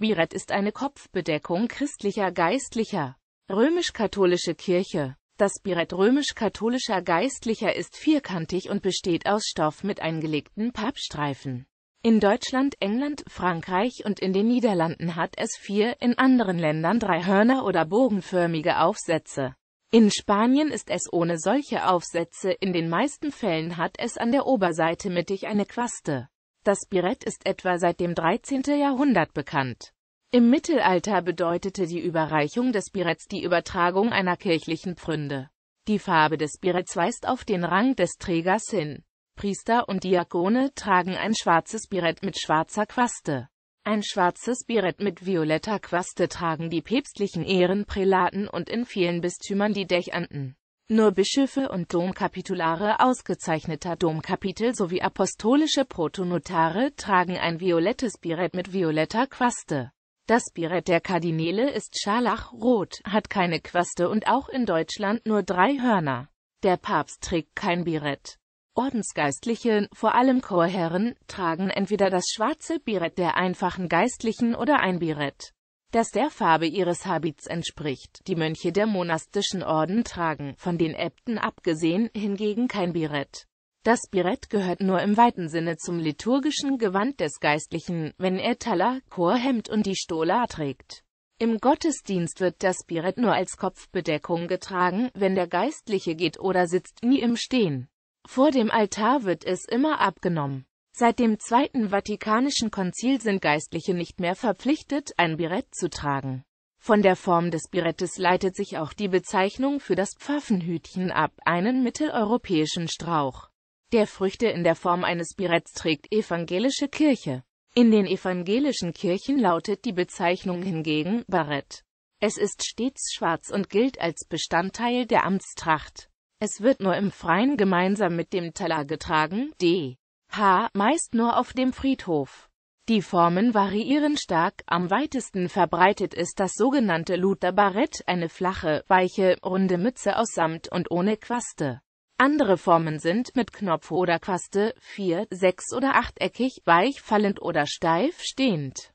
Biret ist eine Kopfbedeckung christlicher Geistlicher. Römisch-katholische Kirche Das Biret römisch-katholischer Geistlicher ist vierkantig und besteht aus Stoff mit eingelegten Pappstreifen. In Deutschland, England, Frankreich und in den Niederlanden hat es vier, in anderen Ländern drei Hörner oder bogenförmige Aufsätze. In Spanien ist es ohne solche Aufsätze, in den meisten Fällen hat es an der Oberseite mittig eine Quaste. Das Birett ist etwa seit dem 13. Jahrhundert bekannt. Im Mittelalter bedeutete die Überreichung des Biretts die Übertragung einer kirchlichen Pfründe. Die Farbe des Biretts weist auf den Rang des Trägers hin. Priester und Diakone tragen ein schwarzes Birett mit schwarzer Quaste. Ein schwarzes Birett mit violetter Quaste tragen die päpstlichen Ehrenprälaten und in vielen Bistümern die Dechanten. Nur Bischöfe und Domkapitulare ausgezeichneter Domkapitel sowie apostolische Protonotare tragen ein violettes Birett mit violetter Quaste. Das Birett der Kardinäle ist scharlachrot, hat keine Quaste und auch in Deutschland nur drei Hörner. Der Papst trägt kein Birett. Ordensgeistliche, vor allem Chorherren, tragen entweder das schwarze Birett der einfachen Geistlichen oder ein Birett das der Farbe ihres Habits entspricht. Die Mönche der monastischen Orden tragen, von den Äbten abgesehen, hingegen kein Birett. Das Birett gehört nur im weiten Sinne zum liturgischen Gewand des Geistlichen, wenn er Talar, Chorhemd und die Stola trägt. Im Gottesdienst wird das Birett nur als Kopfbedeckung getragen, wenn der Geistliche geht oder sitzt, nie im Stehen. Vor dem Altar wird es immer abgenommen. Seit dem Zweiten Vatikanischen Konzil sind Geistliche nicht mehr verpflichtet, ein Birett zu tragen. Von der Form des Birettes leitet sich auch die Bezeichnung für das Pfaffenhütchen ab, einen mitteleuropäischen Strauch. Der Früchte in der Form eines Biretts trägt evangelische Kirche. In den evangelischen Kirchen lautet die Bezeichnung hingegen Barett. Es ist stets schwarz und gilt als Bestandteil der Amtstracht. Es wird nur im Freien gemeinsam mit dem Teller getragen, d. H, meist nur auf dem Friedhof. Die Formen variieren stark, am weitesten verbreitet ist das sogenannte Lutherbarett, eine flache, weiche, runde Mütze aus Samt und ohne Quaste. Andere Formen sind mit Knopf oder Quaste, vier-, sechs- oder achteckig, weich fallend oder steif stehend.